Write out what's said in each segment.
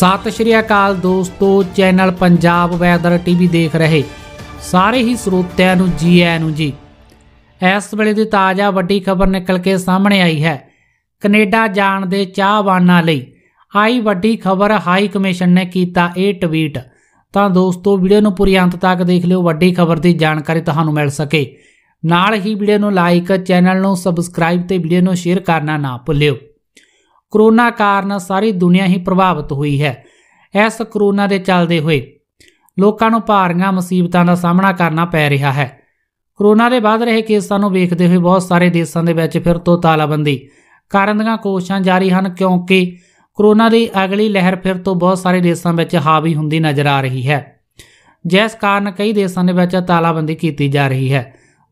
ਸਤਿ ਸ਼੍ਰੀ ਅਕਾਲ ਦੋਸਤੋ channel Punjab weather TV ਦੇਖ ਰਹੇ ਸਾਰੇ ਹੀ ਸਰੋਤਿਆਂ ਨੂੰ ਜੀ ਆਇਆਂ ਨੂੰ ਜੀ ਇਸ ਵੇਲੇ ਦੀ ਤਾਜ਼ਾ ਵੱਡੀ ਖਬਰ ਨਿਕਲ ਕੇ ਸਾਹਮਣੇ ਆਈ ਹੈ ਕੈਨੇਡਾ ਜਾਣ ਦੇ ਚਾਹਵਾਨਾਂ ਲਈ ਆਈ ਵੱਡੀ ਖਬਰ ਹਾਈ ਕਮਿਸ਼ਨ ਨੇ ਕੀਤਾ ਇਹ ਟਵੀਟ ਤਾਂ ਦੋਸਤੋ ਵੀਡੀਓ ਨੂੰ ਪੂਰੀ ਅੰਤ ਤੱਕ ਦੇਖ ਲਿਓ ਵੱਡੀ ਖਬਰ ਦੀ ਜਾਣਕਾਰੀ ਤੁਹਾਨੂੰ ਮਿਲ ਸਕੇ ਨਾਲ ਹੀ ਵੀਡੀਓ ਨੂੰ ਲਾਈਕ ਚੈਨਲ ਨੂੰ ਸਬਸਕ੍ਰਾਈਬ ਤੇ ਵੀਡੀਓ ਨੂੰ ਸ਼ੇਅਰ ਕਰਨਾ ਨਾ ਭੁੱਲਿਓ ਕਰੋਨਾ ਕਾਰਨ ਸਾਰੀ ਦੁਨੀਆ ਹੀ ਪ੍ਰਭਾਵਿਤ ਹੋਈ ਹੈ ਇਸ ਕਰੋਨਾ ਦੇ ਚੱਲਦੇ ਹੋਏ ਲੋਕਾਂ ਨੂੰ ਭਾਰੀਆਂ ਮੁਸੀਬਤਾਂ ਦਾ ਸਾਹਮਣਾ ਕਰਨਾ ਪੈ ਰਿਹਾ ਹੈ ਕਰੋਨਾ ਦੇ ਵੱਧ ਰਹੇ ਕੇਸਾਂ ਨੂੰ ਵੇਖਦੇ ਹੋਏ ਬਹੁਤ ਸਾਰੇ ਦੇਸ਼ਾਂ ਦੇ ਵਿੱਚ ਫਿਰ ਤੋਂ ਤਾਲਾਬੰਦੀ ਕਾਰਨ ਦੀਆਂ ਕੋਸ਼ਿਸ਼ਾਂ ਜਾਰੀ ਹਨ ਕਿਉਂਕਿ ਕਰੋਨਾ ਦੀ ਅਗਲੀ ਲਹਿਰ ਫਿਰ ਤੋਂ ਬਹੁਤ ਸਾਰੇ ਦੇਸ਼ਾਂ ਵਿੱਚ ਹਾਵੀ ਹੁੰਦੀ ਨਜ਼ਰ ਆ ਰਹੀ ਹੈ ਜਿਸ ਕਾਰਨ ਕਈ ਦੇਸ਼ਾਂ ਦੇ ਵਿੱਚ ਤਾਲਾਬੰਦੀ ਕੀਤੀ ਜਾ ਰਹੀ ਹੈ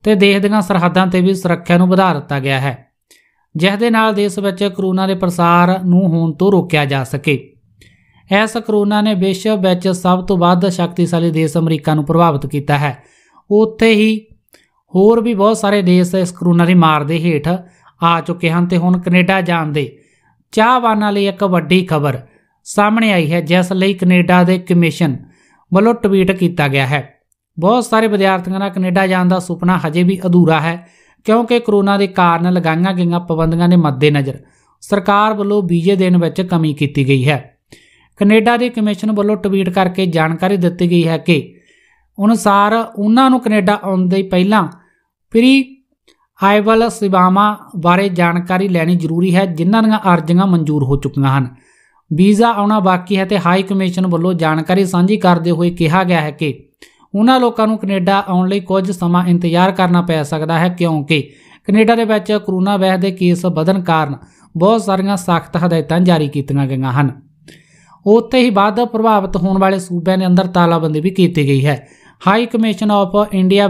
ਤੇ ਦੇਸ਼ ਦੀਆਂ ਸਰਹੱਦਾਂ ਤੇ ਵੀ ਸੁਰੱਖਿਆ ਨੂੰ ਵਧਾ ਦਿੱਤਾ ਗਿਆ ਹੈ ਜਿਸ ਦੇ ਨਾਲ ਦੇਸ਼ ਵਿੱਚ ਕਰੋਨਾ ਦੇ ਪ੍ਰਸਾਰ ਨੂੰ ਹੋਣ ਤੋਂ ਰੋਕਿਆ ਜਾ ਸਕੇ ਇਸ ਕਰੋਨਾ ਨੇ ਵਿਸ਼ਵ ਵਿੱਚ ਸਭ ਤੋਂ ਵੱਧ ਸ਼ਕਤੀਸ਼ਾਲੀ ਦੇਸ਼ ਅਮਰੀਕਾ ਨੂੰ ਪ੍ਰਭਾਵਿਤ ਕੀਤਾ ਹੈ ਉੱਥੇ ਹੀ ਹੋਰ ਵੀ ਬਹੁਤ ਸਾਰੇ ਦੇਸ਼ ਇਸ ਕਰੋਨਾ ਦੀ ਮਾਰ ਦੇ ਹੇਠ ਆ ਚੁੱਕੇ ਹਨ ਤੇ ਹੁਣ ਕੈਨੇਡਾ ਜਾਣ ਦੇ ਚਾਹਵਾਨਾਂ ਲਈ ਇੱਕ ਵੱਡੀ ਖਬਰ ਸਾਹਮਣੇ ਆਈ ਹੈ ਜਿਸ ਲਈ ਕੈਨੇਡਾ ਦੇ ਕਮਿਸ਼ਨ ਵੱਲੋਂ ਟਵੀਟ ਕੀਤਾ ਗਿਆ ਹੈ ਬਹੁਤ ਸਾਰੇ ਵਿਦਿਆਰਥੀਆਂ ਦਾ ਕੈਨੇਡਾ ਜਾਣ ਦਾ ਸੁਪਨਾ ਹਜੇ ਵੀ ਅਧੂਰਾ ਹੈ ਕਿਉਂਕਿ ਕਰੋਨਾ ਦੇ ਕਾਰਨ ਲਗਾਈਆਂ ਗਈਆਂ ਪਾਬੰਦੀਆਂ ਦੇ ਮੱਦੇਨਜ਼ਰ ਸਰਕਾਰ ਵੱਲੋਂ ਵੀਜ਼ੇ ਦੇਣ ਵਿੱਚ ਕਮੀ ਕੀਤੀ ਗਈ ਹੈ ਕੈਨੇਡਾ ਦੇ ਕਮਿਸ਼ਨ ਵੱਲੋਂ ਟਵੀਟ ਕਰਕੇ ਜਾਣਕਾਰੀ ਦਿੱਤੀ ਗਈ ਹੈ ਕਿ ਅਨੁਸਾਰ ਉਹਨਾਂ ਨੂੰ ਕੈਨੇਡਾ ਆਉਣ ਦੇ ਪਹਿਲਾਂ ਪ੍ਰੀ ਆਈਵਲ ਸੇਵਾਵਾਂ ਬਾਰੇ ਜਾਣਕਾਰੀ ਲੈਣੀ ਜ਼ਰੂਰੀ ਹੈ ਜਿਨ੍ਹਾਂ ਦੀਆਂ ਅਰਜ਼ੀਆਂ ਮਨਜ਼ੂਰ ਹੋ ਚੁੱਕੀਆਂ ਹਨ ਵੀਜ਼ਾ ਆਉਣਾ ਬਾਕੀ ਹੈ ਤੇ ਹਾਈ ਕਮਿਸ਼ਨ ਵੱਲੋਂ ਜਾਣਕਾਰੀ ਸਾਂਝੀ ਕਰਦੇ ਹੋਏ ਕਿਹਾ ਗਿਆ ਹੈ ਕਿ ਉਹਨਾਂ ਲੋਕਾਂ ਨੂੰ ਕੈਨੇਡਾ ਆਉਣ ਲਈ ਕੁਝ ਸਮਾਂ ਇੰਤਜ਼ਾਰ ਕਰਨਾ ਪੈ ਸਕਦਾ ਹੈ ਕਿਉਂਕਿ ਕੈਨੇਡਾ ਦੇ ਵਿੱਚ ਕਰੋਨਾ ਵਾਇਰਸ ਦੇ ਕੇਸ ਵਧਣ ਕਾਰਨ ਬਹੁਤ ਸਾਰੀਆਂ ਸਖਤ ਹਦਾਇਤਾਂ ਜਾਰੀ ਕੀਤੀਆਂ ਗਈਆਂ ਹਨ ਉੱਥੇ ਹੀ ਬਾਅਦ ਪ੍ਰਭਾਵਿਤ ਹੋਣ ਵਾਲੇ ਸੂਬਿਆਂ ਦੇ ਅੰਦਰ ਤਾਲਾਬੰਦੀ ਵੀ ਕੀਤੀ ਗਈ ਹੈ high commission of India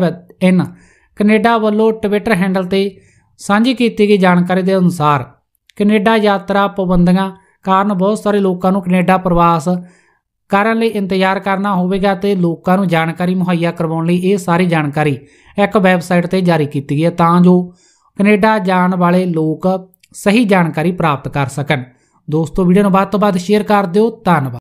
in Canada ਵੱਲੋਂ ਟਵਿੱਟਰ ਹੈਂਡਲ ਤੇ ਸਾਂਝੀ ਕੀਤੀ ਗਈ ਜਾਣਕਾਰੀ ਦੇ ਅਨੁਸਾਰ ਕੈਨੇਡਾ ਯਾਤਰਾ ਪਾਬੰਦੀਆਂ ਕਾਰਨ ਬਹੁਤ ਸਾਰੇ ਲੋਕਾਂ ਨੂੰ ਕੈਨੇਡਾ ਪ੍ਰਵਾਸ ਕਰਨ ਲਈ ਇੰਤਜ਼ਾਰ ਕਰਨਾ ਹੋਵੇਗਾ ਤੇ ਲੋਕਾਂ ਨੂੰ ਜਾਣਕਾਰੀ ਮੁਹੱਈਆ ਕਰਵਾਉਣ ਲਈ ਇਹ ਸਾਰੀ ਜਾਣਕਾਰੀ ਇੱਕ ਵੈਬਸਾਈਟ ਤੇ ਜਾਰੀ ਕੀਤੀ ਗਈ ਹੈ ਤਾਂ ਜੋ ਕੈਨੇਡਾ ਜਾਣ ਵਾਲੇ ਲੋਕ ਸਹੀ ਜਾਣਕਾਰੀ ਪ੍ਰਾਪਤ ਕਰ ਸਕਣ ਦੋਸਤੋ ਵੀਡੀਓ ਨੂੰ ਵੱਧ ਤੋਂ ਵੱਧ ਸ਼ੇਅਰ ਕਰ ਦਿਓ ਧੰਨਵਾਦ